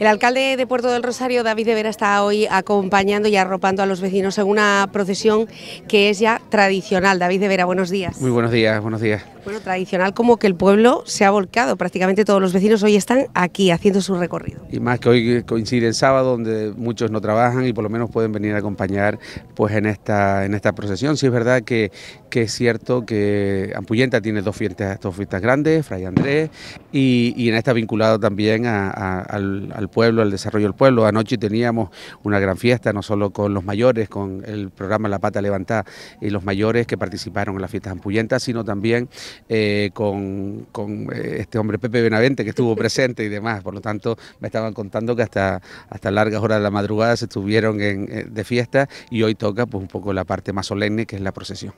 El alcalde de Puerto del Rosario, David de Vera, está hoy acompañando y arropando a los vecinos en una procesión que es ya tradicional. David de Vera, buenos días. Muy buenos días, buenos días. Bueno, tradicional como que el pueblo se ha volcado, prácticamente todos los vecinos hoy están aquí haciendo su recorrido. Y más que hoy coincide el sábado, donde muchos no trabajan y por lo menos pueden venir a acompañar pues en esta, en esta procesión. Sí es verdad que, que es cierto que Ampuyenta tiene dos fiestas, dos fiestas grandes, Fray Andrés, y, en esta vinculado también a, al pueblo, al desarrollo del pueblo. Anoche teníamos una gran fiesta, no solo con los mayores, con el programa La Pata Levantada y los mayores que participaron en las fiestas ampuyentas, sino también eh, con, eh, este hombre Pepe Benavente que estuvo presente y demás. Por lo tanto, me estaban contando que hasta, hasta largas horas de la madrugada se estuvieron eh, de fiesta y hoy toca pues, un poco la parte más solemne que es la procesión.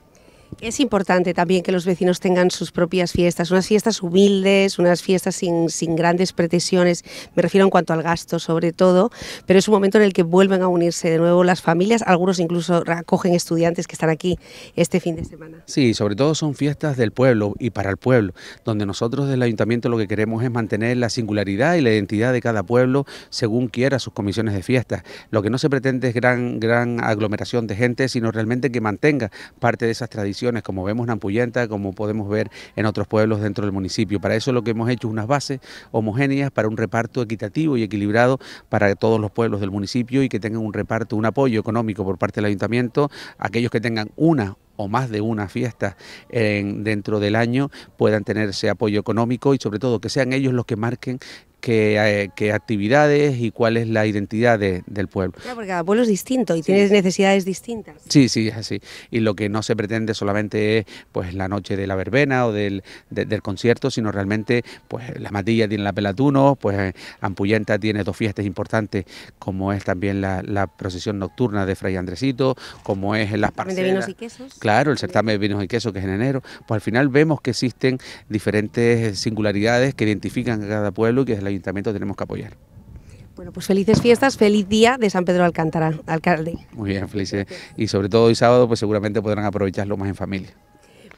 Es importante también que los vecinos tengan sus propias fiestas, unas fiestas humildes, unas fiestas sin, sin, grandes pretensiones, me refiero en cuanto al gasto sobre todo, pero es un momento en el que vuelven a unirse de nuevo las familias, algunos incluso recogen estudiantes que están aquí este fin de semana. Sí, sobre todo son fiestas del pueblo y para el pueblo, donde nosotros del ayuntamiento lo que queremos es mantener la singularidad y la identidad de cada pueblo según quiera sus comisiones de fiestas. Lo que no se pretende es gran, gran aglomeración de gente, sino realmente que mantenga parte de esas tradiciones como vemos en Ampuyenta, como podemos ver en otros pueblos dentro del municipio. Para eso lo que hemos hecho es unas bases homogéneas para un reparto equitativo y equilibrado para todos los pueblos del municipio y que tengan un reparto, un apoyo económico por parte del ayuntamiento, aquellos que tengan una o más de una fiesta dentro del año puedan tener ese apoyo económico y sobre todo que sean ellos los que marquen eh, qué, actividades y cuál es la identidad del pueblo. Claro, porque cada pueblo es distinto y tiene necesidades distintas. Sí, sí, es así. Y lo que no se pretende solamente es pues la noche de la verbena o del, del concierto, sino realmente pues la Matilla tiene la Pelatuno, pues Ampuyenta tiene dos fiestas importantes, como es también la, procesión nocturna de Fray Andresito, como es en las parcelas. de vinos y quesos. Claro, el certamen de vinos y quesos que es en enero. Pues al final vemos que existen diferentes singularidades que identifican a cada pueblo y que es la ayuntamiento tenemos que apoyar. Bueno, pues felices fiestas, feliz día de San Pedro Alcántara, alcalde. Muy bien, felices. Y sobre todo hoy sábado, pues seguramente podrán aprovecharlo más en familia.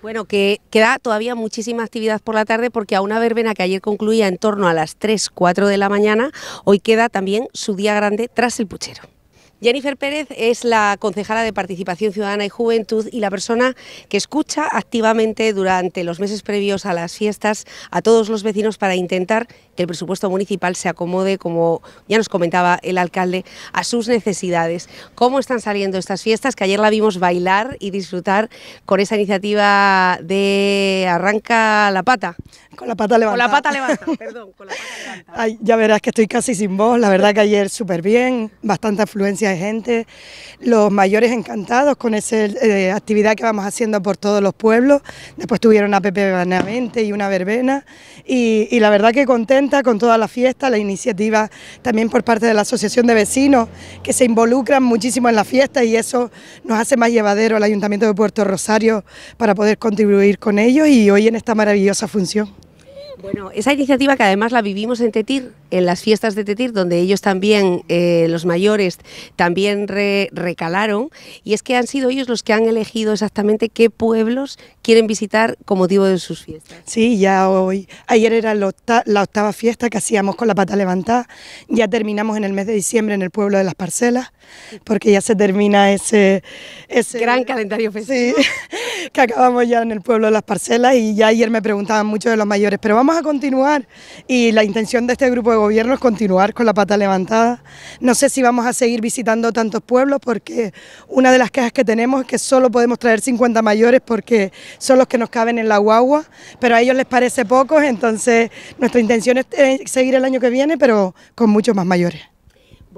Bueno, que queda todavía muchísima actividad por la tarde porque a una verbena que ayer concluía en torno a las 3, 4 de la mañana, hoy queda también su día grande tras el puchero. Jennifer Pérez es la concejala de Participación Ciudadana y Juventud y la persona que escucha activamente durante los meses previos a las fiestas a todos los vecinos para intentar que el presupuesto municipal se acomode, como ya nos comentaba el alcalde, a sus necesidades. ¿Cómo están saliendo estas fiestas? Que ayer la vimos bailar y disfrutar con esa iniciativa de Arranca la Pata. Con la pata levanta. Con la pata levanta, perdón, la ya verás que estoy casi sin voz, la verdad que ayer súper bien, bastante afluencia de gente, los mayores encantados con esa eh, actividad que vamos haciendo por todos los pueblos, después tuvieron una pepe y una verbena y, y la verdad que contento con toda la fiesta, la iniciativa también por parte de la Asociación de Vecinos, que se involucran muchísimo en la fiesta y eso nos hace más llevadero al Ayuntamiento de Puerto Rosario para poder contribuir con ellos y hoy en esta maravillosa función. Bueno, esa iniciativa que además la vivimos en Tetir, en las fiestas de Tetir, donde ellos también, eh, los mayores, también recalaron, y es que han sido ellos los que han elegido exactamente qué pueblos quieren visitar con motivo de sus fiestas. Sí, ya hoy, ayer era la, octava fiesta que hacíamos con la pata levantada, ya terminamos en el mes de diciembre en el pueblo de las parcelas, porque ya se termina ese... ese Gran calendario festivo. Sí, que acabamos ya en el pueblo de las parcelas, y ya ayer me preguntaban muchos de los mayores, pero vamos a continuar, y la intención de este grupo de gobierno es continuar con la pata levantada. No sé si vamos a seguir visitando tantos pueblos porque una de las quejas que tenemos es que solo podemos traer 50 mayores porque son los que nos caben en la guagua, pero a ellos les parece pocos, entonces nuestra intención es eh, seguir el año que viene, pero con muchos más mayores.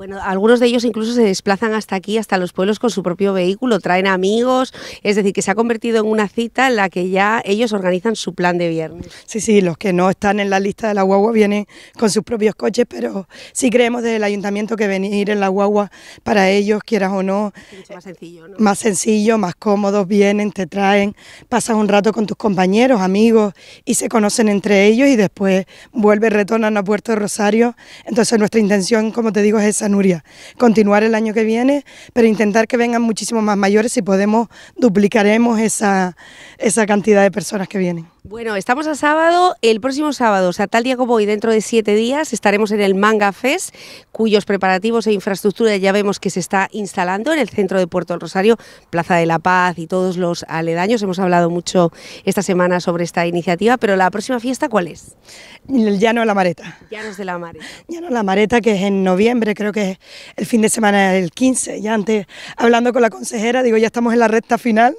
Bueno, algunos de ellos incluso se desplazan hasta aquí, hasta los pueblos con su propio vehículo, traen amigos, es decir, que se ha convertido en una cita en la que ya ellos organizan su plan de viernes. Sí, sí, los que no están en la lista de la guagua vienen con sus propios coches, pero sí creemos desde el ayuntamiento que venir en la guagua para ellos, quieras o no, es más sencillo, más sencillo, más cómodos, vienen, te traen, pasas un rato con tus compañeros, amigos y se conocen entre ellos y después vuelve, retornan a Puerto Rosario. Entonces nuestra intención, como te digo, es esa Nuria. Continuar el año que viene, pero intentar que vengan muchísimos más mayores y podemos duplicaremos esa, esa cantidad de personas que vienen. Bueno, estamos a sábado, el próximo sábado, o sea, tal día como hoy, dentro de siete días, estaremos en el Manga Fest, cuyos preparativos e infraestructuras ya vemos que se está instalando en el centro de Puerto del Rosario, Plaza de la Paz y todos los aledaños. Hemos hablado mucho esta semana sobre esta iniciativa, pero la próxima fiesta, ¿cuál es? El Llano de la Mareta. Llanos de la Mareta. Llano de la Mareta, que es en noviembre, creo que es el fin de semana del 15. Ya antes, hablando con la consejera, digo, ya estamos en la recta final,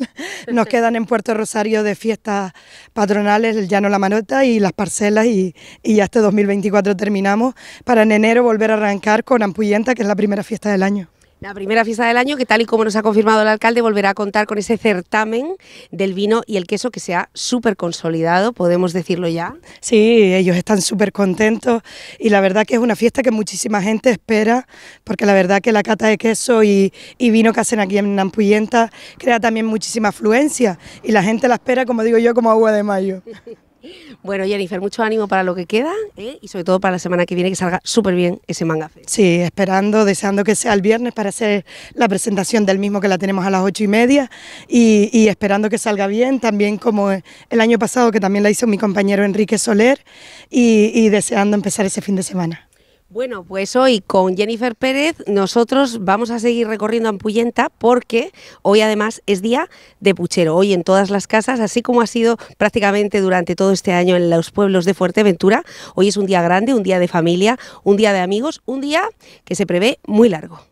nos quedan en Puerto Rosario de fiestas patrocinadas el Llano La Manota y las parcelas y, hasta ya 2024 este terminamos para en enero volver a arrancar con Ampuyenta, que es la primera fiesta del año. La primera fiesta del año que tal y como nos ha confirmado el alcalde volverá a contar con ese certamen del vino y el queso que se ha súper consolidado, podemos decirlo ya. Sí, ellos están súper contentos y la verdad que es una fiesta que muchísima gente espera porque la verdad que la cata de queso y, y vino que hacen aquí en Nampuyenta crea también muchísima afluencia y la gente la espera, como digo yo, como agua de mayo. Bueno, Jennifer, mucho ánimo para lo que queda ¿eh? y sobre todo para la semana que viene que salga súper bien ese manga. Sí, esperando, deseando que sea el viernes para hacer la presentación del mismo que la tenemos a las ocho y media y, esperando que salga bien, también como el año pasado que también la hizo mi compañero Enrique Soler y deseando empezar ese fin de semana. Bueno, pues hoy con Jennifer Pérez nosotros vamos a seguir recorriendo Ampuyenta porque hoy además es día de puchero. Hoy en todas las casas, así como ha sido prácticamente durante todo este año en los pueblos de Fuerteventura, hoy es un día grande, un día de familia, un día de amigos, un día que se prevé muy largo.